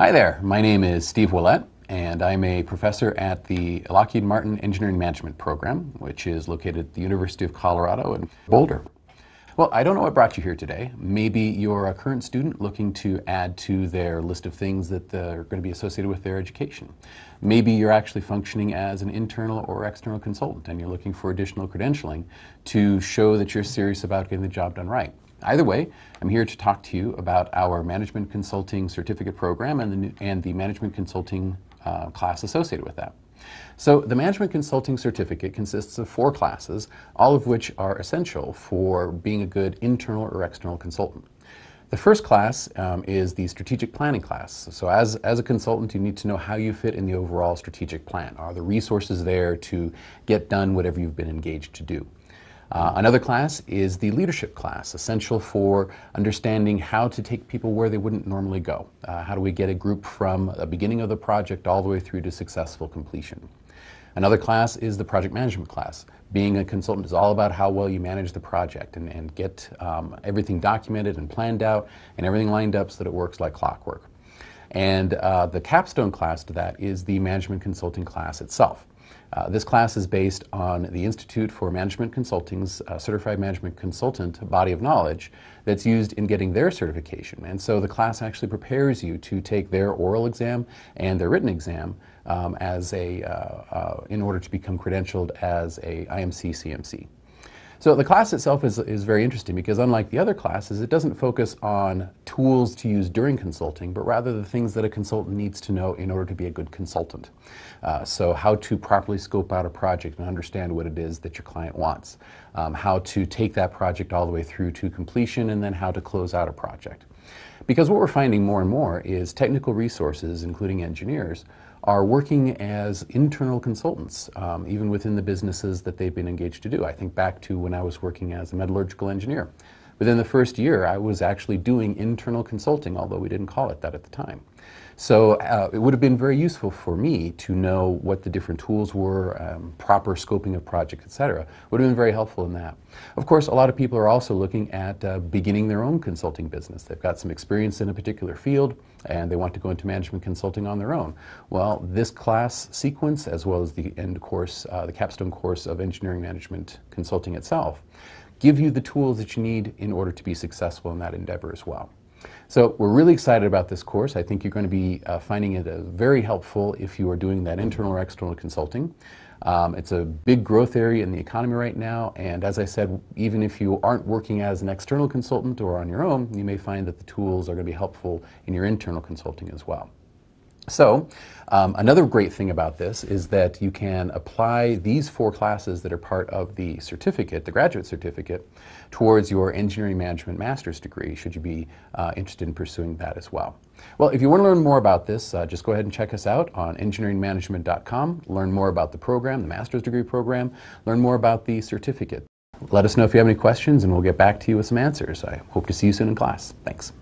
Hi there, my name is Steve Willett, and I'm a professor at the Lockheed Martin Engineering Management Program, which is located at the University of Colorado in Boulder. Well, I don't know what brought you here today. Maybe you're a current student looking to add to their list of things that are going to be associated with their education. Maybe you're actually functioning as an internal or external consultant and you're looking for additional credentialing to show that you're serious about getting the job done right. Either way, I'm here to talk to you about our Management Consulting Certificate Program and the, and the Management Consulting uh, class associated with that. So the Management Consulting Certificate consists of four classes, all of which are essential for being a good internal or external consultant. The first class um, is the strategic planning class. So as, as a consultant, you need to know how you fit in the overall strategic plan. Are the resources there to get done whatever you've been engaged to do? Uh, another class is the leadership class, essential for understanding how to take people where they wouldn't normally go. Uh, how do we get a group from the beginning of the project all the way through to successful completion? Another class is the project management class. Being a consultant is all about how well you manage the project and, and get um, everything documented and planned out and everything lined up so that it works like clockwork. And uh, the capstone class to that is the management consulting class itself. Uh, this class is based on the Institute for Management Consulting's uh, Certified Management Consultant body of knowledge that's used in getting their certification. And so the class actually prepares you to take their oral exam and their written exam um, as a, uh, uh in order to become credentialed as a IMC CMC. So the class itself is, is very interesting because unlike the other classes, it doesn't focus on tools to use during consulting, but rather the things that a consultant needs to know in order to be a good consultant. Uh, so how to properly scope out a project and understand what it is that your client wants, um, how to take that project all the way through to completion, and then how to close out a project. Because what we're finding more and more is technical resources, including engineers, are working as internal consultants, um, even within the businesses that they've been engaged to do. I think back to when I was working as a metallurgical engineer. Within the first year, I was actually doing internal consulting, although we didn't call it that at the time. So uh, it would have been very useful for me to know what the different tools were, um, proper scoping of project, etc. Would have been very helpful in that. Of course, a lot of people are also looking at uh, beginning their own consulting business. They've got some experience in a particular field and they want to go into management consulting on their own. Well, this class sequence, as well as the end course, uh, the capstone course of engineering management consulting itself, give you the tools that you need in order to be successful in that endeavor as well. So we're really excited about this course. I think you're going to be uh, finding it uh, very helpful if you are doing that internal or external consulting. Um, it's a big growth area in the economy right now, and as I said, even if you aren't working as an external consultant or on your own, you may find that the tools are going to be helpful in your internal consulting as well. So, um, another great thing about this is that you can apply these four classes that are part of the certificate, the graduate certificate, towards your engineering management master's degree, should you be uh, interested in pursuing that as well. Well, if you want to learn more about this, uh, just go ahead and check us out on engineeringmanagement.com. Learn more about the program, the master's degree program, learn more about the certificate. Let us know if you have any questions, and we'll get back to you with some answers. I hope to see you soon in class. Thanks.